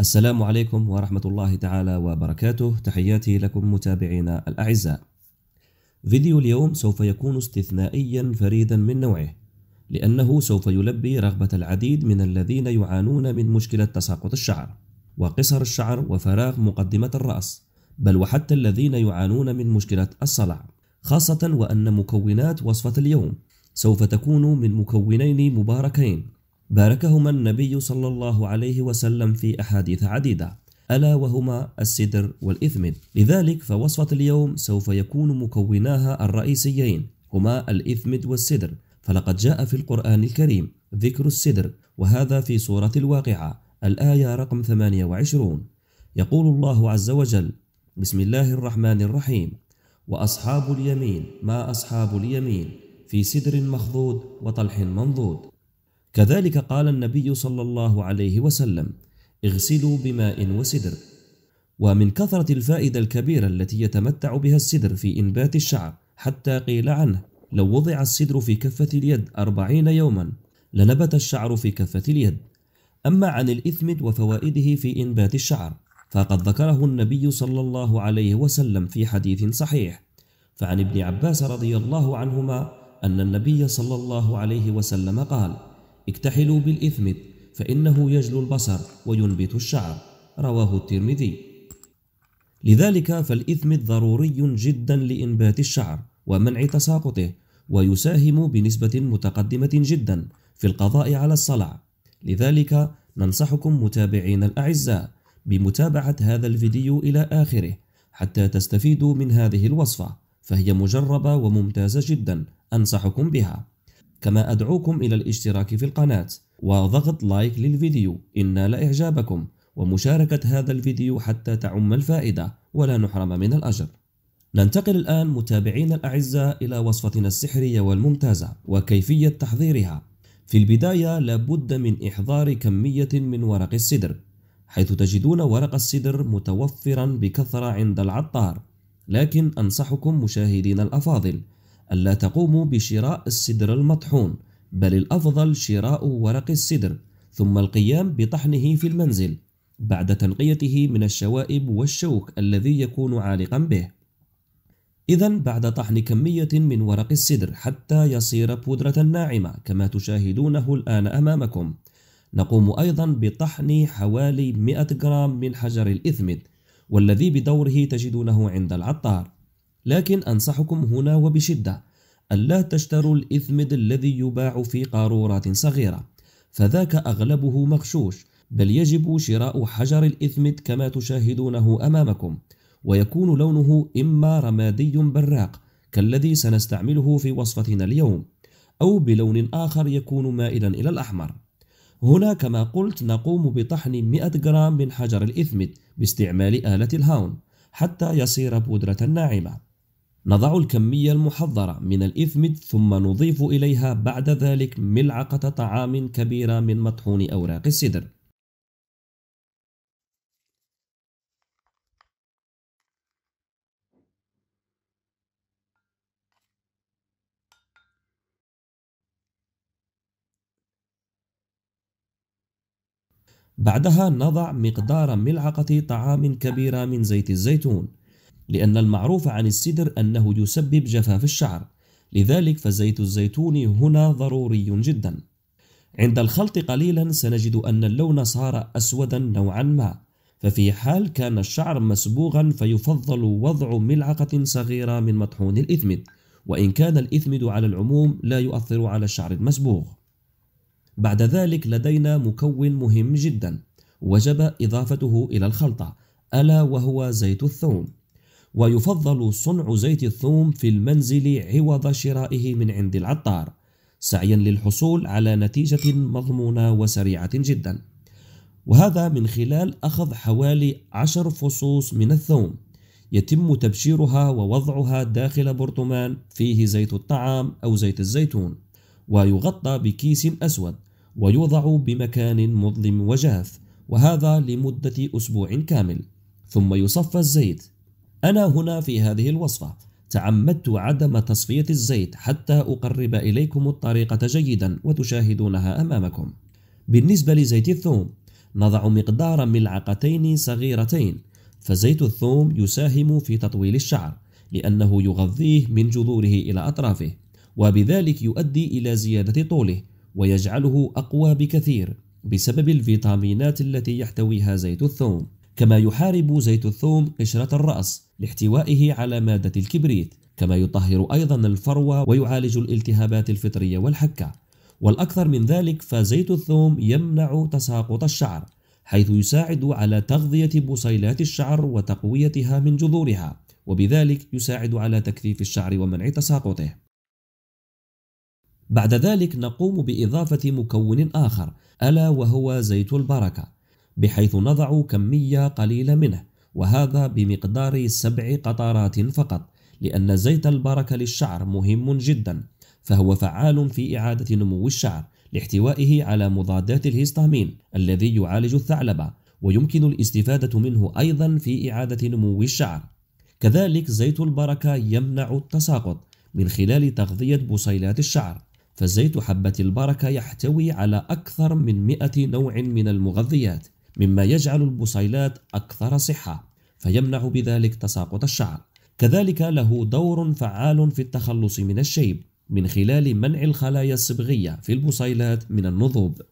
السلام عليكم ورحمة الله تعالى وبركاته تحياتي لكم متابعينا الأعزاء فيديو اليوم سوف يكون استثنائيا فريدا من نوعه لأنه سوف يلبي رغبة العديد من الذين يعانون من مشكلة تساقط الشعر وقصر الشعر وفراغ مقدمة الرأس بل وحتى الذين يعانون من مشكلة الصلع خاصة وأن مكونات وصفة اليوم سوف تكون من مكونين مباركين باركهما النبي صلى الله عليه وسلم في أحاديث عديدة ألا وهما السدر والإثمد لذلك فوصفة اليوم سوف يكون مكوناها الرئيسيين هما الإثمد والسدر فلقد جاء في القرآن الكريم ذكر السدر وهذا في سورة الواقعة الآية رقم 28 يقول الله عز وجل بسم الله الرحمن الرحيم وأصحاب اليمين ما أصحاب اليمين في سدر مخضود وطلح منضود كذلك قال النبي صلى الله عليه وسلم اغسلوا بماء وسدر ومن كثرة الفائدة الكبيرة التي يتمتع بها السدر في إنبات الشعر حتى قيل عنه لو وضع السدر في كفة اليد أربعين يوما لنبت الشعر في كفة اليد أما عن الإثم وفوائده في إنبات الشعر فقد ذكره النبي صلى الله عليه وسلم في حديث صحيح فعن ابن عباس رضي الله عنهما أن النبي صلى الله عليه وسلم قال اكتحلوا بالإثمد فإنه يجلو البصر وينبت الشعر رواه الترمذي لذلك فالإثمد ضروري جدا لإنبات الشعر ومنع تساقطه ويساهم بنسبة متقدمة جدا في القضاء على الصلع لذلك ننصحكم متابعين الأعزاء بمتابعة هذا الفيديو إلى آخره حتى تستفيدوا من هذه الوصفة فهي مجربة وممتازة جدا أنصحكم بها كما أدعوكم إلى الاشتراك في القناة وضغط لايك للفيديو إن نال إعجابكم ومشاركة هذا الفيديو حتى تعم الفائدة ولا نحرم من الأجر ننتقل الآن متابعينا الأعزاء إلى وصفتنا السحرية والممتازة وكيفية تحضيرها في البداية لابد من إحضار كمية من ورق السدر حيث تجدون ورق السدر متوفرا بكثرة عند العطار لكن أنصحكم مشاهدين الأفاضل ألا تقوموا بشراء السدر المطحون بل الأفضل شراء ورق السدر ثم القيام بطحنه في المنزل بعد تنقيته من الشوائب والشوك الذي يكون عالقا به إذا بعد طحن كمية من ورق السدر حتى يصير بودرة ناعمة كما تشاهدونه الآن أمامكم نقوم أيضا بطحن حوالي 100 جرام من حجر الإثمد والذي بدوره تجدونه عند العطار لكن أنصحكم هنا وبشدة ألا تشتروا الإثمد الذي يباع في قارورات صغيرة فذاك أغلبه مغشوش بل يجب شراء حجر الإثمد كما تشاهدونه أمامكم ويكون لونه إما رمادي براق كالذي سنستعمله في وصفتنا اليوم أو بلون آخر يكون مائلا إلى الأحمر هنا كما قلت نقوم بطحن 100 جرام من حجر الإثمد باستعمال آلة الهاون حتى يصير بودرة ناعمة نضع الكمية المحضرة من الإثمد ثم نضيف إليها بعد ذلك ملعقة طعام كبيرة من مطحون أوراق السدر بعدها نضع مقدار ملعقة طعام كبيرة من زيت الزيتون لأن المعروف عن السدر أنه يسبب جفاف الشعر لذلك فزيت الزيتون هنا ضروري جدا عند الخلط قليلا سنجد أن اللون صار أسودا نوعا ما ففي حال كان الشعر مسبوغا فيفضل وضع ملعقة صغيرة من مطحون الإثمد وإن كان الإثمد على العموم لا يؤثر على الشعر المسبوغ بعد ذلك لدينا مكون مهم جدا وجب إضافته إلى الخلطة ألا وهو زيت الثوم ويفضل صنع زيت الثوم في المنزل عوض شرائه من عند العطار سعيا للحصول على نتيجة مضمونة وسريعة جدا وهذا من خلال أخذ حوالي عشر فصوص من الثوم يتم تبشيرها ووضعها داخل برطمان فيه زيت الطعام أو زيت الزيتون ويغطى بكيس أسود ويوضع بمكان مظلم وجاف وهذا لمدة أسبوع كامل ثم يصفى الزيت أنا هنا في هذه الوصفة تعمدت عدم تصفية الزيت حتى أقرب إليكم الطريقة جيدا وتشاهدونها أمامكم بالنسبة لزيت الثوم نضع مقدار ملعقتين صغيرتين فزيت الثوم يساهم في تطويل الشعر لأنه يغذيه من جذوره إلى أطرافه وبذلك يؤدي إلى زيادة طوله ويجعله أقوى بكثير بسبب الفيتامينات التي يحتويها زيت الثوم كما يحارب زيت الثوم قشرة الرأس لاحتوائه على مادة الكبريت كما يطهر أيضا الفروة ويعالج الالتهابات الفطرية والحكة والأكثر من ذلك فزيت الثوم يمنع تساقط الشعر حيث يساعد على تغذية بصيلات الشعر وتقويتها من جذورها وبذلك يساعد على تكثيف الشعر ومنع تساقطه بعد ذلك نقوم بإضافة مكون آخر ألا وهو زيت البركة بحيث نضع كمية قليلة منه وهذا بمقدار سبع قطرات فقط لأن زيت البركة للشعر مهم جدا فهو فعال في إعادة نمو الشعر لاحتوائه على مضادات الهيستامين الذي يعالج الثعلبة ويمكن الاستفادة منه أيضا في إعادة نمو الشعر كذلك زيت البركة يمنع التساقط من خلال تغذية بصيلات الشعر فزيت حبة البركة يحتوي على أكثر من 100 نوع من المغذيات مما يجعل البصيلات أكثر صحة فيمنع بذلك تساقط الشعر كذلك له دور فعال في التخلص من الشيب من خلال منع الخلايا الصبغية في البصيلات من النضوب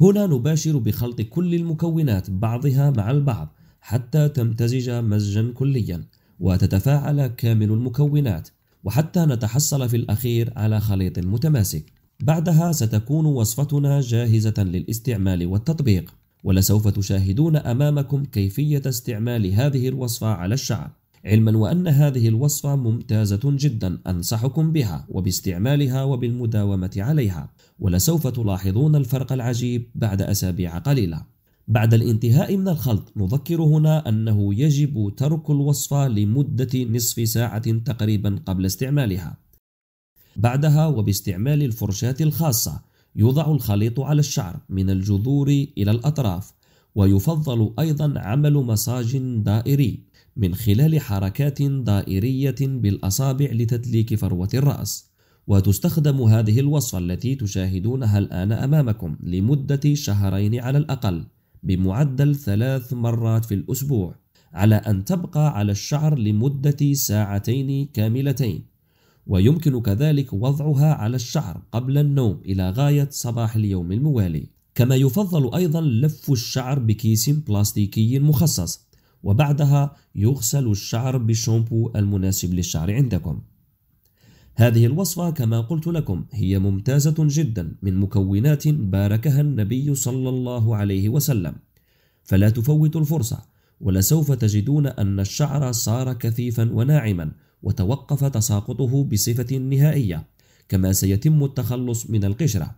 هنا نباشر بخلط كل المكونات بعضها مع البعض حتى تمتزج مزجا كليا وتتفاعل كامل المكونات وحتى نتحصل في الأخير على خليط متماسك بعدها ستكون وصفتنا جاهزة للاستعمال والتطبيق ولسوف تشاهدون أمامكم كيفية استعمال هذه الوصفة على الشعر علما وأن هذه الوصفة ممتازة جدا أنصحكم بها وباستعمالها وبالمداومة عليها ولسوف تلاحظون الفرق العجيب بعد أسابيع قليلة بعد الانتهاء من الخلط نذكر هنا أنه يجب ترك الوصفة لمدة نصف ساعة تقريبا قبل استعمالها بعدها وباستعمال الفرشاة الخاصة يوضع الخليط على الشعر من الجذور إلى الأطراف ويفضل أيضا عمل مساج دائري من خلال حركات دائرية بالأصابع لتدليك فروة الرأس وتستخدم هذه الوصفة التي تشاهدونها الآن أمامكم لمدة شهرين على الأقل بمعدل ثلاث مرات في الأسبوع على أن تبقى على الشعر لمدة ساعتين كاملتين ويمكن كذلك وضعها على الشعر قبل النوم إلى غاية صباح اليوم الموالي كما يفضل أيضا لف الشعر بكيس بلاستيكي مخصص وبعدها يغسل الشعر بالشامبو المناسب للشعر عندكم هذه الوصفة كما قلت لكم هي ممتازة جدا من مكونات باركها النبي صلى الله عليه وسلم فلا تفوت الفرصة ولسوف تجدون أن الشعر صار كثيفا وناعما وتوقف تساقطه بصفة نهائية كما سيتم التخلص من القشرة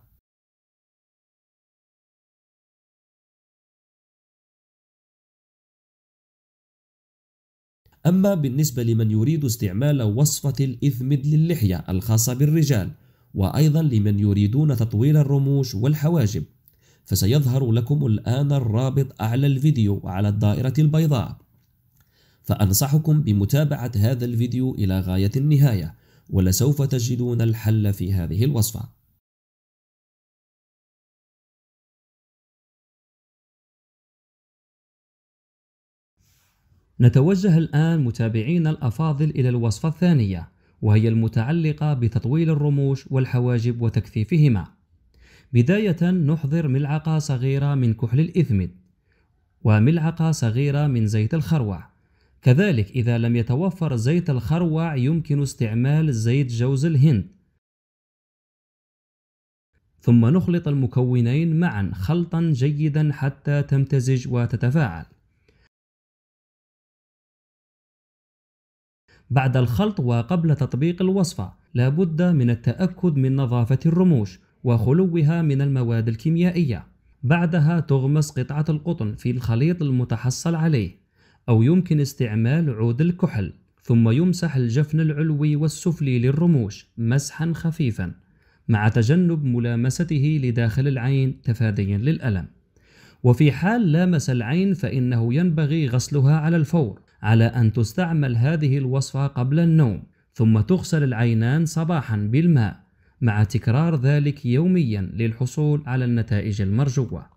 أما بالنسبة لمن يريد استعمال وصفة الإثمد للحية الخاصة بالرجال وأيضا لمن يريدون تطويل الرموش والحواجب فسيظهر لكم الآن الرابط أعلى الفيديو على الدائرة البيضاء فأنصحكم بمتابعة هذا الفيديو إلى غاية النهاية ولسوف تجدون الحل في هذه الوصفة نتوجه الآن متابعينا الأفاضل إلى الوصفة الثانية وهي المتعلقة بتطويل الرموش والحواجب وتكثيفهما بداية نحضر ملعقة صغيرة من كحل الإثمد وملعقة صغيرة من زيت الخروع كذلك إذا لم يتوفر زيت الخروع يمكن استعمال زيت جوز الهند ثم نخلط المكونين معا خلطا جيدا حتى تمتزج وتتفاعل بعد الخلط وقبل تطبيق الوصفة لابد من التأكد من نظافة الرموش وخلوها من المواد الكيميائية بعدها تغمس قطعة القطن في الخليط المتحصل عليه أو يمكن استعمال عود الكحل ثم يمسح الجفن العلوي والسفلي للرموش مسحا خفيفا مع تجنب ملامسته لداخل العين تفاديا للألم وفي حال لامس العين فإنه ينبغي غسلها على الفور على أن تستعمل هذه الوصفة قبل النوم ثم تغسل العينان صباحا بالماء مع تكرار ذلك يوميا للحصول على النتائج المرجوة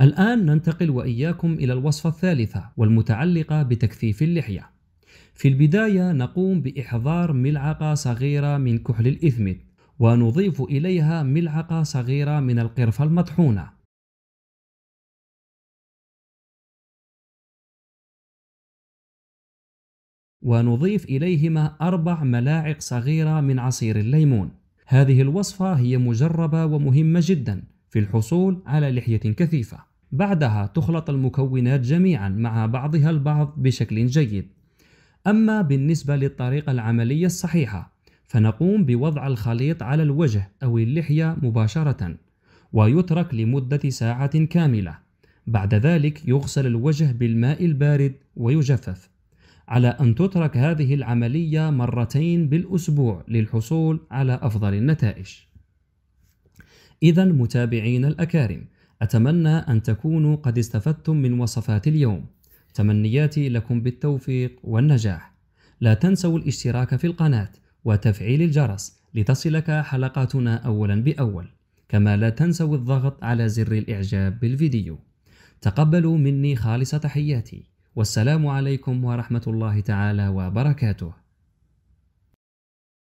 الآن ننتقل وإياكم إلى الوصفة الثالثة والمتعلقة بتكثيف اللحية في البداية نقوم بإحضار ملعقة صغيرة من كحل الإثمت ونضيف إليها ملعقة صغيرة من القرفة المطحونة ونضيف إليهما أربع ملاعق صغيرة من عصير الليمون هذه الوصفة هي مجربة ومهمة جدا في الحصول على لحية كثيفة بعدها تخلط المكونات جميعا مع بعضها البعض بشكل جيد أما بالنسبة للطريقة العملية الصحيحة فنقوم بوضع الخليط على الوجه أو اللحية مباشرة ويترك لمدة ساعة كاملة بعد ذلك يغسل الوجه بالماء البارد ويجفف على أن تترك هذه العملية مرتين بالأسبوع للحصول على أفضل النتائج إذا متابعين الأكارم أتمنى أن تكونوا قد استفدتم من وصفات اليوم تمنياتي لكم بالتوفيق والنجاح لا تنسوا الاشتراك في القناة وتفعيل الجرس لتصلك حلقاتنا أولا بأول كما لا تنسوا الضغط على زر الإعجاب بالفيديو تقبلوا مني خالص تحياتي والسلام عليكم ورحمة الله تعالى وبركاته